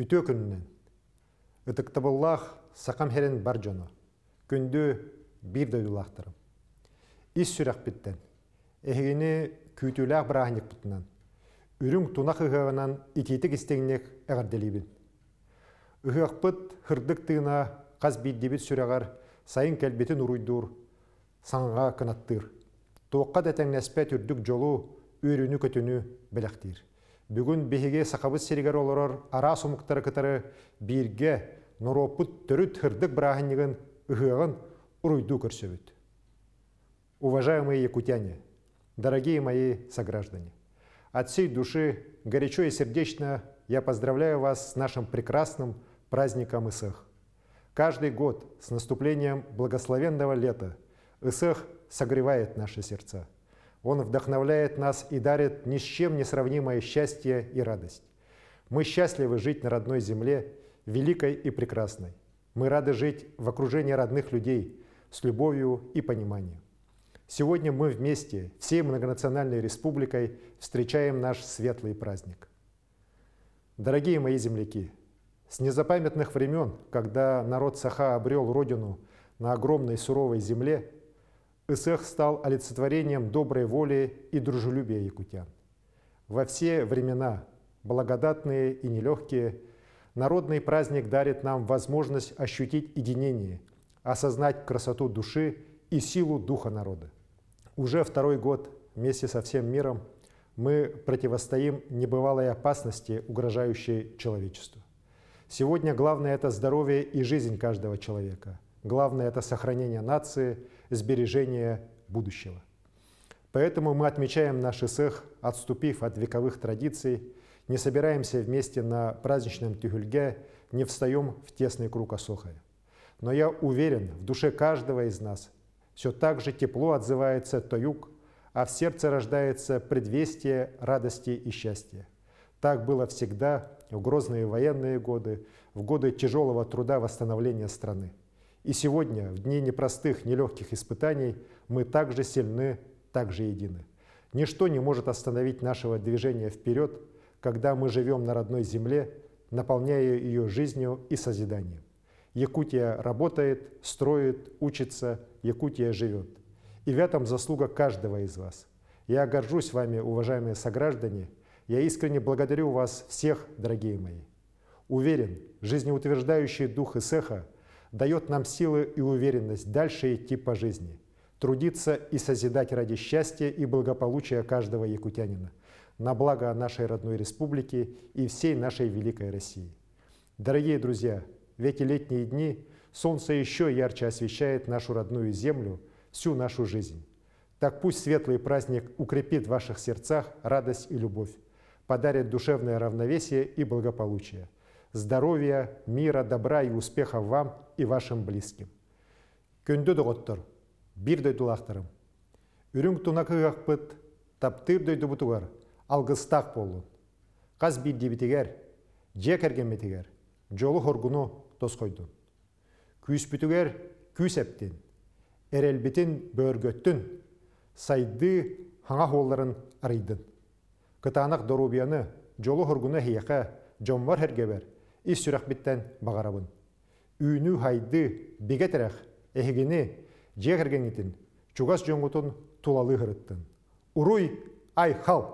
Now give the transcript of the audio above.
Үтө күннен. Ытыктыбыллах сақам херен бар жону. күндү бір дөйдулақтырым. Ис сүрақ біттен. Эхігіні күйтілақ бірағынек бұтынан. Үрің тунақ үхіғынан итетік істегінек әғірделейбін. хырдық тыына каз бейдебет сүрәғар сайын кәлбетін ұруйдур, саңға қынаттыр. Тоққа дәтәңнәспә түрдік жолу, үйріні көтүнү белектир бүгін беге сақабыз сиригер олорор ара сумуктары кытары биирге норопут төрүт хырдык браахыннигын ыһыагын уруйду көрсөбүт. Уважаемые якутяне, дорогие мои сограждане, от всей души горячо и сердечно я поздравляю вас с нашим прекрасным праздником Исах. Каждый год с наступлением благословенного лета Исах согревает наши сердца – он вдохновляет нас и дарит ни с чем не сравнимое счастье и радость. Мы счастливы жить на родной земле, великой и прекрасной. Мы рады жить в окружении родных людей с любовью и пониманием. Сегодня мы вместе, всей многонациональной республикой, встречаем наш светлый праздник. Дорогие мои земляки, с незапамятных времен, когда народ Саха обрел родину на огромной суровой земле – Эсэх стал олицетворением доброй воли и дружелюбия якутян. Во все времена, благодатные и нелегкие, народный праздник дарит нам возможность ощутить единение, осознать красоту души и силу духа народа. Уже второй год вместе со всем миром мы противостоим небывалой опасности, угрожающей человечеству. Сегодня главное – это здоровье и жизнь каждого человека – Главное – это сохранение нации, сбережение будущего. Поэтому мы отмечаем наш эсэх, отступив от вековых традиций, не собираемся вместе на праздничном тюгюльге, не встаем в тесный круг Осохая. Но я уверен, в душе каждого из нас все так же тепло отзывается Тоюк, а в сердце рождается предвестие радости и счастья. Так было всегда в грозные военные годы, в годы тяжелого труда восстановления страны. И сегодня, в дни непростых, нелегких испытаний, мы также сильны, также едины. Ничто не может остановить нашего движения вперед, когда мы живем на родной земле, наполняя ее жизнью и созиданием. Якутия работает, строит, учится, Якутия живет. И в этом заслуга каждого из вас. Я горжусь вами, уважаемые сограждане. Я искренне благодарю вас всех, дорогие мои. Уверен, жизнеутверждающий дух Исеха – дает нам силы и уверенность дальше идти по жизни, трудиться и созидать ради счастья и благополучия каждого якутянина, на благо нашей родной республики и всей нашей великой России. Дорогие друзья, в эти летние дни солнце еще ярче освещает нашу родную землю, всю нашу жизнь. Так пусть светлый праздник укрепит в ваших сердцах радость и любовь, подарит душевное равновесие и благополучие – здоровья, мира, добра и успеха вам и вашим близким. Көнді дұғыттыр, бір дөйді лақтырым. Үрің тұнақы ғақпыт, таптыр дөйді бұтығар, алғыстақ болу. Қаз бір дебетегер, же кәргеметегер, жолы хоргуну тос қойдын. Күйіс бүтігер, күйіс әптен, әрелбетін бөргөттін, сайды ханға холларын арайдын. Кытанақ дұрубияны жолы хоргуна хияқа, жомвар хергебер, ис сүрәк біттен бағарабын. Үйіні хайды бегетерәк, әхігіні етін, чугас жоңғытын тулалы ғырыттын. Уруй ай хал!